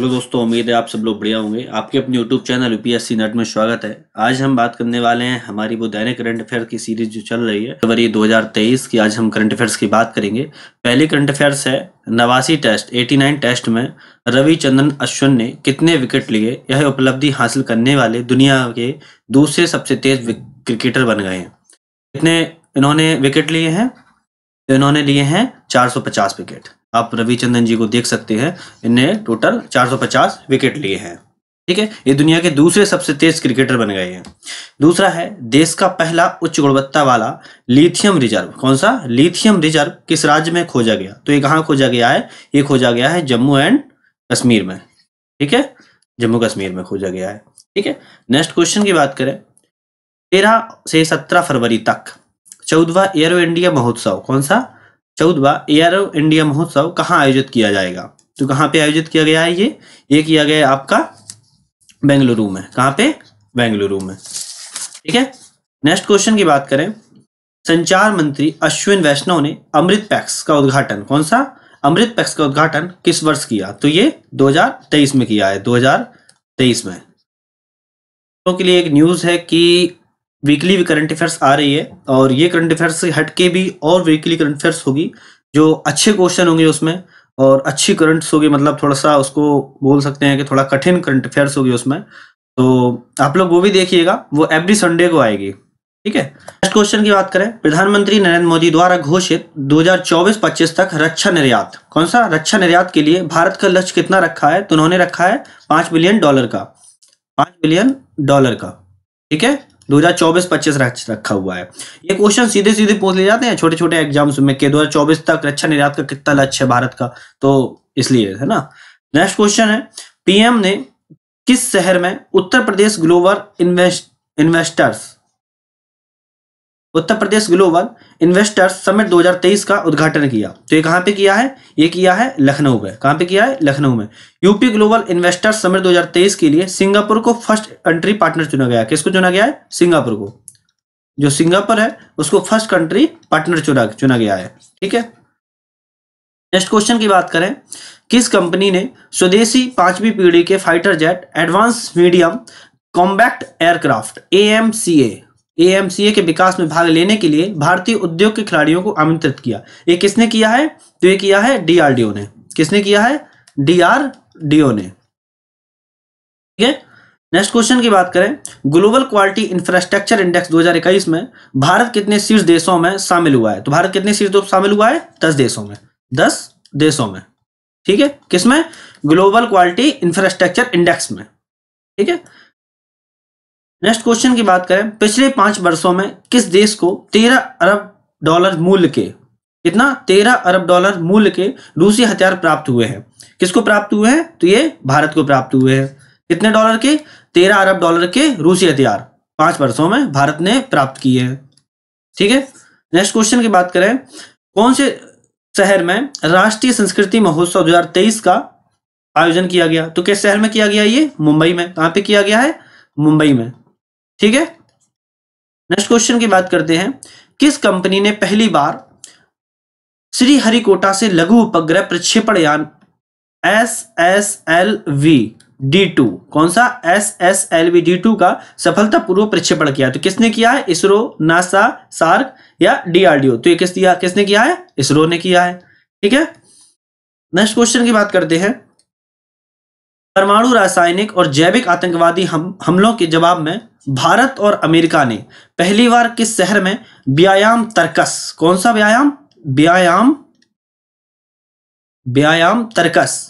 hello दोस्तों उम्मीद है आप सब लोग बढ़िया होंगे आपके अपने यूट्यूब चैनल यूपीएससी नेट में स्वागत है आज हम बात करने वाले हैं हमारी वो दैनिक करंट अफेयर की सीरीज जो चल रही है फरवरी 2023 की आज हम करंट अफेयर्स की बात करेंगे पहले करंट अफेयर्स है नवासी टेस्ट 89 टेस्ट में रविचंद्रन अश्विन ने कितने विकेट लिए यह उपलब्धि हासिल करने वाले दुनिया के दूसरे सबसे तेज क्रिकेटर बन गए हैं कितने इन्होंने विकेट लिए हैं इन्होंने लिए हैं चार विकेट आप रविचंदन जी को देख सकते हैं इनने टोटल 450 विकेट लिए हैं ठीक है ये दुनिया के दूसरे सबसे तेज क्रिकेटर बन गए हैं दूसरा है देश का पहला उच्च गुणवत्ता वाला लिथियम रिजर्व कौन सा लिथियम रिजर्व किस राज्य में खोजा गया तो ये कहाँ खोजा गया है ये खोजा गया है जम्मू एंड कश्मीर में ठीक है जम्मू कश्मीर में खोजा गया है ठीक है नेक्स्ट क्वेश्चन की बात करें तेरह से सत्रह फरवरी तक चौदवा एयरो इंडिया महोत्सव कौन सा चौदवा एयरो इंडिया महोत्सव कहाँ आयोजित किया जाएगा तो कहाँ पे आयोजित किया गया है ये ये किया गया है आपका बेंगलुरु में कहाँ पे बेंगलुरु में ठीक है नेक्स्ट क्वेश्चन की बात करें संचार मंत्री अश्विन वैष्णव ने अमृत पैक्स का उद्घाटन कौन सा अमृत पैक्स का उद्घाटन किस वर्ष किया तो ये 2023 में किया है 2023 में तो के लिए एक न्यूज है कि वीकली करंट अफेयर्स आ रही है और ये करंट अफेयर्स से हट के भी और वीकली करंट अफेयर्स होगी जो अच्छे क्वेश्चन होंगे उसमें और अच्छी करंट्स होगी मतलब थोड़ा सा उसको बोल सकते हैं कि थोड़ा कठिन करंट अफेयर्स होगी उसमें तो आप लोग वो भी देखिएगा वो एवरी संडे को आएगी ठीक है नेक्स्ट क्वेश्चन की बात करें प्रधानमंत्री नरेंद्र मोदी द्वारा घोषित 2024-25 तक रक्षा निर्यात कौन सा रक्षा निर्यात के लिए भारत का लक्ष्य कितना रखा है तो उन्होंने रखा है पांच बिलियन डॉलर का पांच बिलियन डॉलर का ठीक है दो हजार चौबीस पच्चीस रखा हुआ है ये क्वेश्चन सीधे सीधे पूछ ले जाते हैं छोटे छोटे एग्जाम्स में दो हजार चौबीस तक रक्षा निर्यात का कितना लक्ष्य है भारत का तो इसलिए है ना नेक्स्ट क्वेश्चन है पीएम ने किस शहर में Uttar Pradesh global invest investors Uttar Pradesh global investors summit 2023 का उद्घाटन किया तो ये कहाँ पे किया है ये किया है लखनऊ में कहाँ पे किया है लखनऊ में यूपी ग्लोबल इन्वेस्टर्स समिट 2023 के लिए सिंगापुर को फर्स्ट कंट्री पार्टनर चुना गया किसको चुना गया है सिंगापुर को जो सिंगापुर है उसको फर्स्ट कंट्री पार्टनर चुना चुना गया है ठीक है नेक्स्ट क्वेश्चन की बात करें किस कंपनी ने स्वदेशी पांचवी पीढ़ी के fighter jet advance medium combat aircraft A AMCA के विकास में भाग लेने के लिए भारतीय उद्योग के खिलाड़ियों को आमंत्रित किया ये किसने किया है तो ये किया है डीआरडीओ ने किसने किया है डीआरडीओ ने ठीक है नेक्स्ट क्वेश्चन की बात करें ग्लोबल क्वालिटी इंफ्रास्ट्रक्चर इंडेक्स 2021 में भारत कितने शीर्ष देशों में शामिल हुआ है तो भारत कितने शीर्ष शामिल हुआ है दस देशों में दस देशों में ठीक है किसमें ग्लोबल क्वालिटी इंफ्रास्ट्रक्चर इंडेक्स में ठीक है नेक्स्ट क्वेश्चन की बात करें पिछले पांच वर्षों में किस देश को तेरह अरब डॉलर मूल्य के कितना तेरह अरब डॉलर मूल्य के रूसी हथियार प्राप्त हुए हैं किसको प्राप्त हुए हैं तो ये भारत को प्राप्त हुए हैं कितने डॉलर के तेरह अरब डॉलर के रूसी हथियार पांच वर्षों में भारत ने प्राप्त किए हैं ठीक है नेक्स्ट क्वेश्चन की बात करें कौन से शहर में राष्ट्रीय संस्कृति महोत्सव दो का आयोजन किया गया तो किस शहर में किया गया ये मुंबई में कहाँ पे किया गया है मुंबई में ठीक है नेक्स्ट क्वेश्चन की बात करते हैं किस कंपनी ने पहली बार श्री हरिकोटा से लघु उपग्रह प्रक्षेपण यान S S L V D two कौन सा S S L V D two का सफलतापूर्वक प्रक्षेपण किया तो किसने किया है इसरो नासा सार्क या डीआरडीओ तो ये किस दिया किसने किया है इसरो ने किया है ठीक है नेक्स्ट क्वेश्चन की बात करते हैं परमाणु रासायनिक और जैविक आतंकवादी हम हमलों के जवाब में भारत और अमेरिका ने पहली बार किस शहर में व्यायाम तर्कस कौन सा व्यायाम व्यायाम व्यायाम तर्कस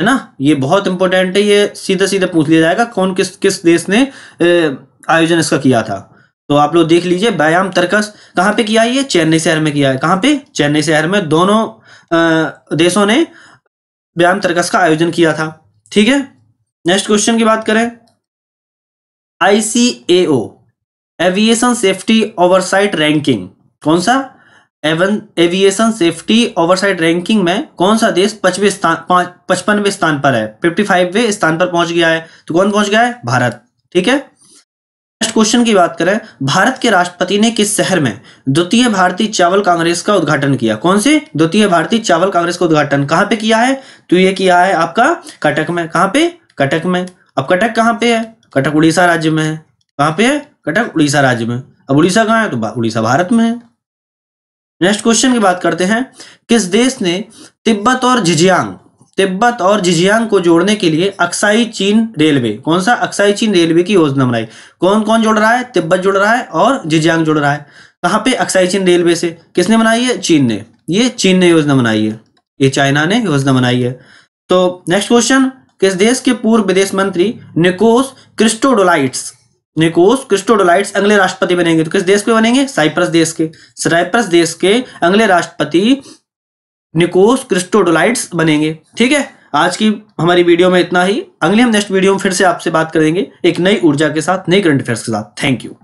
है ना ये बहुत इंपॉर्टेंट है ये सीधा सीधा पूछ लिया जाएगा कौन किस किस देश ने आयोजन इसका किया था तो आप लोग देख लीजिए व्यायाम तर्कस कहाँ पे किया है ये चेन्नई शहर में किया है कहाँ पे चेन्नई शहर में दोनों आ, देशों ने व्यायाम तर्कस का आयोजन किया था ठीक है नेक्स्ट क्वेश्चन की बात करें आई एविएशन सेफ्टी ओवरसाइट रैंकिंग कौन सा एवन एविएशन सेफ्टी ओवरसाइट रैंकिंग में कौन सा देश पचवे स्थान पचपनवे स्थान पर है फिफ्टी फाइववे स्थान पर पहुंच गया है तो कौन पहुंच गया है भारत ठीक है नेक्स्ट क्वेश्चन की बात करें भारत के राष्ट्रपति ने किस शहर में द्वितीय भारतीय चावल कांग्रेस का उद्घाटन किया कौन से द्वितीय भारतीय चावल कांग्रेस का उद्घाटन कहाँ पे किया है तो ये किया है आपका कटक में कहाँ पे कटक में अब कटक कहाँ पे है कटक उड़ीसा राज्य में है कहाँ पे है कटक उड़ीसा राज्य में अब उड़ीसा कहाँ है तो उड़ीसा भारत में है नेक्स्ट क्वेश्चन की बात करते हैं किस देश ने तिब्बत और झिझियांग तिब्बत और झिझियांग को जोड़ने के लिए अक्साई चीन रेलवे कौन सा अक्साई चीन रेलवे की योजना बनाई कौन कौन जुड़ रहा है तिब्बत जुड़ रहा है और झिझियांग जुड़ रहा है कहाँ पे अक्साई चीन रेलवे से किसने बनाई है चीन ने ये चीन ने योजना बनाई है ये चाइना ने योजना बनाई है तो नेक्स्ट क्वेश्चन किस देश के पूर्व विदेश मंत्री निकोस क्रिस्टोडोलाइट्स निकोस क्रिस्टोडोलाइट्स अगले राष्ट्रपति बनेंगे तो किस देश के बनेंगे साइप्रस देश के साइप्रस देश के अगले राष्ट्रपति निकोस क्रिस्टोडोलाइट्स बनेंगे ठीक है आज की हमारी वीडियो में इतना ही अगले हम नेक्स्ट वीडियो में फिर से आपसे बात करेंगे एक नई ऊर्जा के साथ नई करंट अफेयर्स के साथ थैंक यू